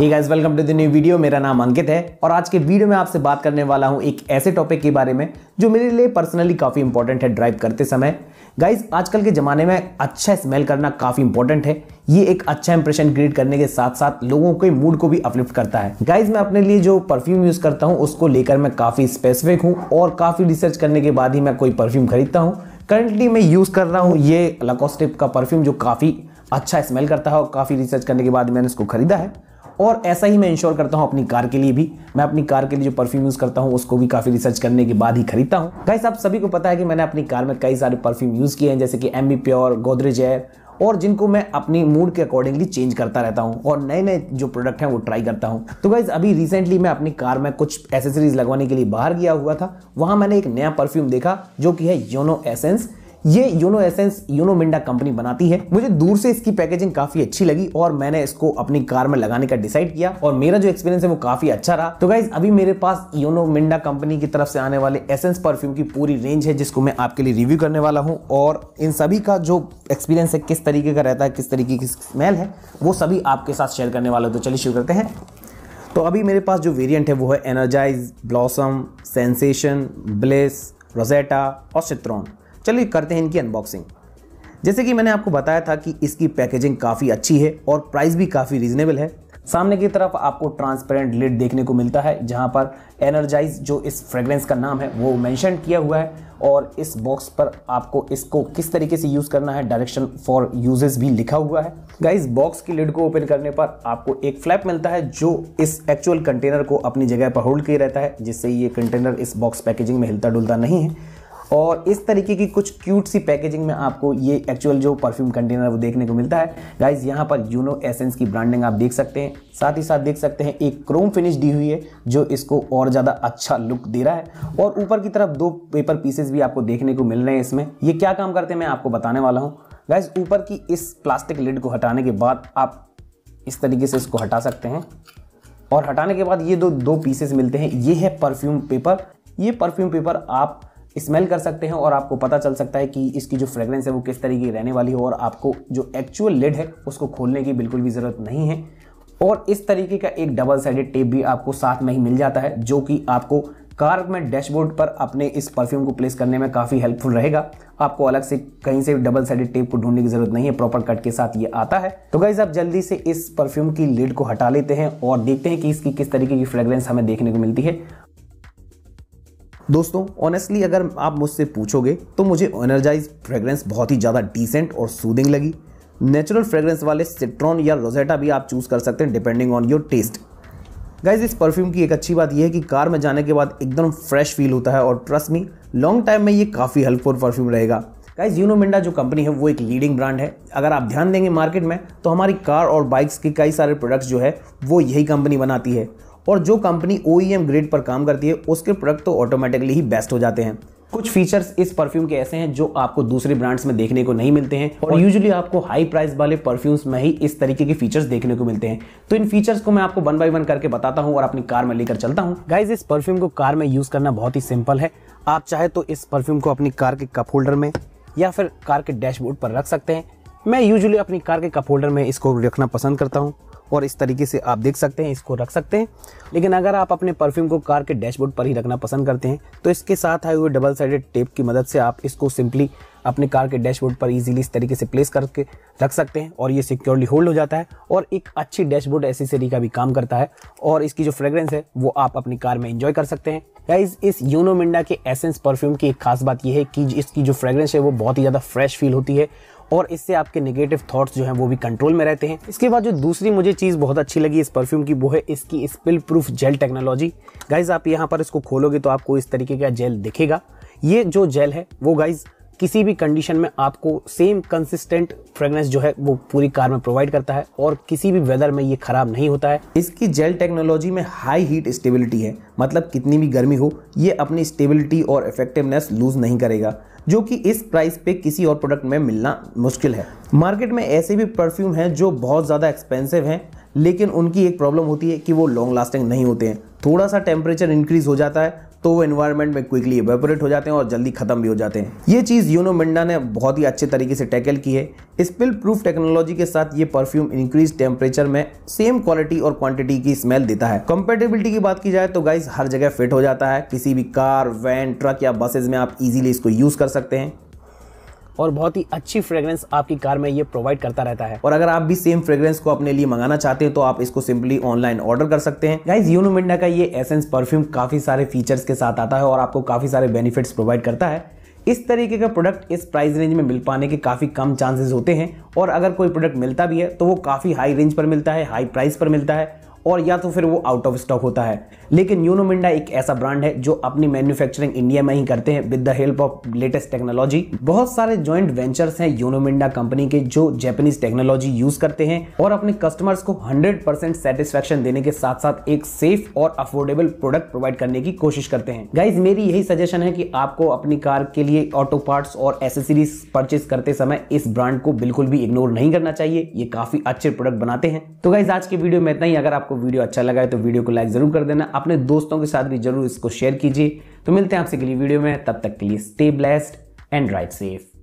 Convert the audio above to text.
guys welcome to the new video मेरा नाम अंकित है और आज के वीडियो में आपसे बात करने वाला हूं एक ऐसे टॉपिक के बारे में जो मेरे लिए पर्सनली काफ़ी इंपॉर्टेंट है ड्राइव करते समय गाइस आजकल के ज़माने में अच्छा स्मेल करना काफ़ी इंपॉर्टेंट है ये एक अच्छा इंप्रेशन क्रिएट करने के साथ साथ लोगों के मूड को भी अपलिफ्ट करता है गाइज मैं अपने लिए जो परफ्यूम यूज़ करता हूँ उसको लेकर मैं काफ़ी स्पेसिफिक हूँ और काफ़ी रिसर्च करने के बाद ही मैं कोई परफ्यूम खरीदता हूँ करंटली मैं यूज़ कर रहा हूँ ये लकोस्टिप का परफ्यूम जो काफ़ी अच्छा स्मेल करता है और काफ़ी रिसर्च करने के बाद मैंने इसको खरीदा है और ऐसा ही मैं इंश्योर करता हूँ अपनी कार के लिए भी मैं अपनी कार के लिए जो परफ्यूम यूज़ करता हूँ उसको भी काफ़ी रिसर्च करने के बाद ही खरीदता हूँ गाइस आप सभी को पता है कि मैंने अपनी कार में कई सारे परफ्यूम यूज़ किए हैं जैसे कि M B pure Godrej air और जिनको मैं अपनी मूड के अकॉर्डिंगली चेंज करता रहता हूँ और नए नए जो प्रोडक्ट हैं वो ट्राई करता हूँ तो गाइज अभी रिसेंटली मैं अपनी कार में कुछ एसेसरीज लगवाने के लिए बाहर गया हुआ था वहाँ मैंने एक नया परफ्यूम देखा जो कि है योनो एसेंस ये यूनो एसेंस यूनो मिंडा कंपनी बनाती है मुझे दूर से इसकी पैकेजिंग काफी अच्छी लगी और मैंने इसको अपनी कार में लगाने का डिसाइड किया और मेरा जो एक्सपीरियंस है वो काफी अच्छा रहा तो गाइज अभी मेरे पास यूनो मिंडा कंपनी की तरफ से आने वाले एसेंस परफ्यूम की पूरी रेंज है जिसको मैं आपके लिए रिव्यू करने वाला हूँ और इन सभी का जो एक्सपीरियंस है किस तरीके का रहता है किस तरीके की स्मेल है वो सभी आपके साथ शेयर करने वाला तो चलिए शुरू करते हैं तो अभी मेरे पास जो वेरिएंट है वो है energize blossom sensation bliss rosetta और चित्रॉन चलिए करते हैं इनकी अनबॉक्सिंग जैसे कि मैंने आपको बताया था कि इसकी पैकेजिंग काफ़ी अच्छी है और प्राइस भी काफ़ी रीजनेबल है सामने की तरफ आपको ट्रांसपेरेंट लिड देखने को मिलता है जहाँ पर एनर्जाइज जो इस फ्रेग्रेंस का नाम है वो मेंशन किया हुआ है और इस बॉक्स पर आपको इसको किस तरीके से यूज़ करना है डायरेक्शन फॉर यूजेस भी लिखा हुआ है गाइस बॉक्स की लिड को ओपन करने पर आपको एक फ्लैप मिलता है जो इस एक्चुअल कंटेनर को अपनी जगह पर होल्ड किए रहता है जिससे ये कंटेनर इस बॉक्स पैकेजिंग में हिलता डुलता नहीं है और इस तरीके की कुछ क्यूट सी पैकेजिंग में आपको ये एक्चुअल जो परफ्यूम कंटेनर है वो देखने को मिलता है गाइज यहाँ पर यूनो एसेंस की ब्रांडिंग आप देख सकते हैं साथ ही साथ देख सकते हैं एक क्रोम फिनिश दी हुई है जो इसको और ज़्यादा अच्छा लुक दे रहा है और ऊपर की तरफ दो पेपर पीसेस भी आपको देखने को मिल रहे हैं इसमें ये क्या काम करते हैं मैं आपको बताने वाला हूँ गाइज ऊपर की इस प्लास्टिक लिड को हटाने के बाद आप इस तरीके से इसको हटा सकते हैं और हटाने के बाद ये दो दो पीसेस मिलते हैं ये है परफ्यूम पेपर ये परफ्यूम पेपर आप स्मेल कर सकते हैं और आपको पता चल सकता है कि इसकी जो फ्रेग्रेंस है वो किस तरीके की रहने वाली हो और आपको जो एक्चुअल लिड है उसको खोलने की बिल्कुल भी ज़रूरत नहीं है और इस तरीके का एक डबल साइडेड टेप भी आपको साथ में ही मिल जाता है जो कि आपको कार में डैशबोर्ड पर अपने इस परफ्यूम को प्लेस करने में काफ़ी हेल्पफुल रहेगा आपको अलग से कहीं से डबल साइडेड टेप को ढूंढने की जरूरत नहीं है प्रॉपर कट के साथ ये आता है तो गाइज आप जल्दी से इस परफ्यूम की लीड को हटा लेते हैं और देखते हैं कि इसकी किस तरीके की फ्रेग्रेंस हमें देखने को मिलती है दोस्तों ऑनेस्टली अगर आप मुझसे पूछोगे तो मुझे एनर्जाइज फ्रेगरेंस बहुत ही ज़्यादा डिसेंट और सूदिंग लगी नेचुरल फ्रेगरेंस वाले सिट्रॉन या रोजेटा भी आप चूज़ कर सकते हैं depending on your taste guys इस परफ्यूम की एक अच्छी बात यह है कि कार में जाने के बाद एकदम फ्रेश फील होता है और ट्रस्ट मी लॉन्ग टाइम में ये काफ़ी हेल्पफुल परफ्यूम रहेगा गाइज यूनोमिंडा जो कंपनी है वो एक लीडिंग ब्रांड है अगर आप ध्यान देंगे मार्केट में तो हमारी कार और बाइक्स के कई सारे प्रोडक्ट्स जो है वो यही कंपनी बनाती है और जो कंपनी ओ e ग्रेड पर काम करती है उसके प्रोडक्ट तो ऑटोमेटिकली ही बेस्ट हो जाते हैं कुछ फीचर्स इस परफ्यूम के ऐसे हैं जो आपको दूसरे ब्रांड्स में देखने को नहीं मिलते हैं और यूजुअली आपको हाई प्राइस वाले परफ्यूम्स में ही इस तरीके के फीचर्स देखने को मिलते हैं तो इन फीचर्स को मैं आपको वन बाय वन करके बताता हूँ और अपनी कार में लेकर चलता हूँ गाइज इस परफ्यूम को कार में यूज़ करना बहुत ही सिंपल है आप चाहे तो इस परफ्यूम को अपनी कार के कप होल्डर में या फिर कार के डैशबोर्ड पर रख सकते हैं मैं यूजली अपनी कार के कप होल्डर में इसको रखना पसंद करता हूँ और इस तरीके से आप देख सकते हैं इसको रख सकते हैं लेकिन अगर आप अपने परफ्यूम को कार के डैशबोर्ड पर ही रखना पसंद करते हैं तो इसके साथ आए हुए डबल साइडेड टेप की मदद से आप इसको सिंपली अपने कार के डैशबोर्ड पर इजीली इस तरीके से प्लेस करके रख सकते हैं और ये सिक्योरली होल्ड हो जाता है और एक अच्छी डैशबोर्ड एसेसरी का भी काम करता है और इसकी जो फ्रेग्रेंस है वो आप अपनी कार में इंजॉय कर सकते हैं गाइज इस यूनो मिंडा के एसेंस परफ्यूम की एक खास बात यह है कि इसकी जो फ्रेग्रेंस है वो बहुत ही ज़्यादा फ्रेश फील होती है और इससे आपके नेगेटिव थॉट्स जो हैं वो भी कंट्रोल में रहते हैं इसके बाद जो दूसरी मुझे चीज़ बहुत अच्छी लगी इस परफ्यूम की वो है इसकी spill proof gel technology guys आप यहाँ पर इसको खोलोगे तो आपको इस तरीके का जेल दिखेगा ये जो जेल है वो गाइज किसी भी कंडीशन में आपको सेम कंसिस्टेंट फ्रेगनेंस जो है वो पूरी कार में प्रोवाइड करता है और किसी भी वेदर में ये खराब नहीं होता है इसकी जेल टेक्नोलॉजी में हाई हीट स्टेबिलिटी है मतलब कितनी भी गर्मी हो ये अपनी स्टेबिलिटी और इफेक्टिवनेस लूज नहीं करेगा जो कि इस प्राइस पे किसी और प्रोडक्ट में मिलना मुश्किल है मार्केट में ऐसे भी परफ्यूम हैं जो बहुत ज़्यादा एक्सपेंसिव हैं लेकिन उनकी एक प्रॉब्लम होती है कि वो लॉन्ग लास्टिंग नहीं होते हैं थोड़ा सा टेम्परेचर इंक्रीज़ हो जाता है तो वो इन्वायरमेंट में क्विकली एवेपोरेट हो जाते हैं और जल्दी खत्म भी हो जाते हैं ये चीज़ यूनो मिंडा ने बहुत ही अच्छे तरीके से टैकल की है स्पिल प्रूफ टेक्नोलॉजी के साथ ये परफ्यूम इंक्रीज टेम्परेचर में सेम क्वालिटी और क्वांटिटी की स्मेल देता है कंपेटेबिलिटी की बात की जाए तो गाइस हर जगह फिट हो जाता है किसी भी कार वैन ट्रक या बसेज में आप इजीली इसको यूज कर सकते हैं और बहुत ही अच्छी फ्रेग्रेंस आपकी कार में ये प्रोवाइड करता रहता है और अगर आप भी सेम फ्रेग्रेंस को अपने लिए मंगाना चाहते हैं तो आप इसको सिंपली ऑनलाइन ऑर्डर कर सकते हैं गाइज मिंडा का ये एसेंस परफ्यूम काफी सारे फीचर्स के साथ आता है और आपको काफी सारे बेनिफिट्स प्रोवाइड करता है इस तरीके का प्रोडक्ट इस प्राइस रेंज में मिल पाने के काफ़ी कम चांसेस होते हैं और अगर कोई प्रोडक्ट मिलता भी है तो वो काफ़ी हाई रेंज पर मिलता है हाई प्राइस पर मिलता है और या तो फिर वो आउट ऑफ स्टॉक होता है लेकिन यूनोमिंडा एक ऐसा ब्रांड है जो अपनी मैन्युफैक्चरिंग इंडिया में ही करते हैं with the help of latest technology बहुत सारे ज्वाइंट वेंचर्स हैं यूनोमिंडा कंपनी के जो जैपनीज टेक्नोलॉजी यूज करते हैं और अपने कस्टमर्स को हंड्रेड परसेंट सेटिस्फेक्शन देने के साथ साथ एक सेफ और अफोर्डेबल प्रोडक्ट प्रोवाइड करने की कोशिश करते हैं गाइज मेरी यही सजेशन है कि आपको अपनी कार के लिए ऑटो पार्ट्स और एसेसरीज परचेज करते समय इस ब्रांड को बिल्कुल भी इग्नोर नहीं करना चाहिए ये काफी अच्छे प्रोडक्ट बनाते हैं तो गाइज आज की वीडियो में इतना ही अगर आपको वीडियो अच्छा लगा है तो वीडियो को लाइक जरूर कर देना अपने दोस्तों के साथ भी जरूर इसको शेयर कीजिए तो मिलते हैं आपसे अगली वीडियो में तब तक के लिए stay blessed and ride safe